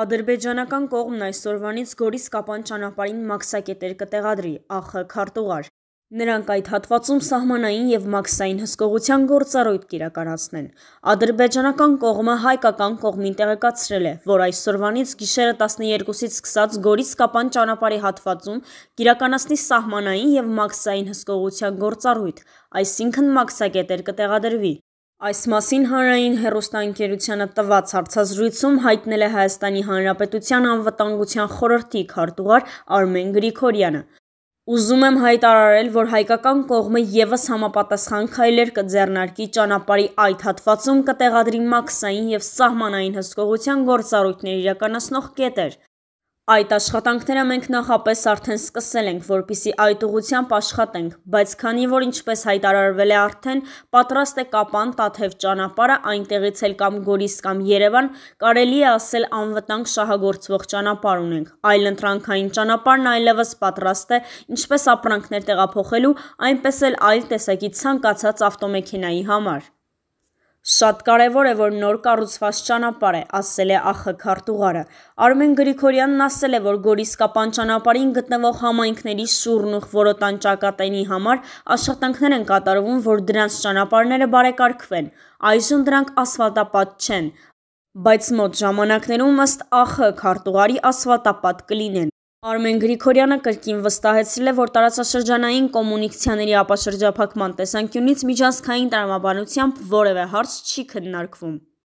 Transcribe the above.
Ադրբեջանական կողմն այսօրվանից Գորիս Կապան ճանապարհին մաքսակետեր կտեղադրի ԱԽ քարտուղար։ Նրանք այդ հատվածում սահմանային եւ մաքսային հսկողության գործառույթ կիրականացնեն։ Ադրբեջանական կողմը հայկական կողմին տեղեկացրել է, որ այսօրվանից գիշերը 12-ից սկսած Գորիս Կապան ճանապարհի հատվածում կիրականացնի սահմանային եւ մաքսային հսկողության գործառույթ, այսինքն մաքսակետեր կտեղադրվի։ Այս մասին հանրային հերոստանգերությանը տված հարցազրույցում հայտնել է Հայաստանի Հանրապետության անվտանգության խորհրդի քարտուղար Արմեն Գրիգորյանը։ Ուզում եմ հայտարարել, որ հայկական կողմը եւս համապատասխան քայլեր կձեռնարկի ճանապարհի այդ հատվածում կտեղադրի մաքսային եւ սահմանային հսկողության գործառույթներ իրականացնող կետեր, Այդ աշխատանքները մենք նախապես արդեն սկսել ենք, որpիսի այդ ուղությամբ աշխատենք, բայց քանի որ ինչպես հայտարարվել է արդեն, պատրաստ է Կապան Տաթև ճանապարհը, այնտեղից էլ կամ Գորիս կամ Երևան, կարելի է ասել անվտանգ շահագործվող ճանապարհ ունենք։ Այլընտրանքային ճանապարհն այլևս պատրաստ է, ինչպես ապրանքներ տեղափոխելու, այնպես էլ այլ տեսակի ցանկացած ավտոմեքենայի համար։ Շատ կարևոր է, որ նոր կառուցված ճանապարհ է, ասել է ԱԽ քարտուղարը։ Արմեն Գրիգորյանն ասել է, որ Գորիսկապան ճանապարհին գտնվող համայնքների շուրն ու խորոտան ճակատենի համար աշխատանքներ են կատարվում, որ դրանց ճանապարհները բարեկարգվեն։ Այժմ դրանք ասֆալտապատ չեն, բայց մոտ ժամանակներում ըստ ԱԽ քարտուղարի ասֆալտապատ կլինեն։ Արմեն Գրիգորյանը կրկին վստահեցրել է, որ տարածաշրջանային կոմունիկցիաների ապաշրջափակման տեսանկյունից միջանցքային տրամաբանությամբ որևէ հարց չի քննարկվում։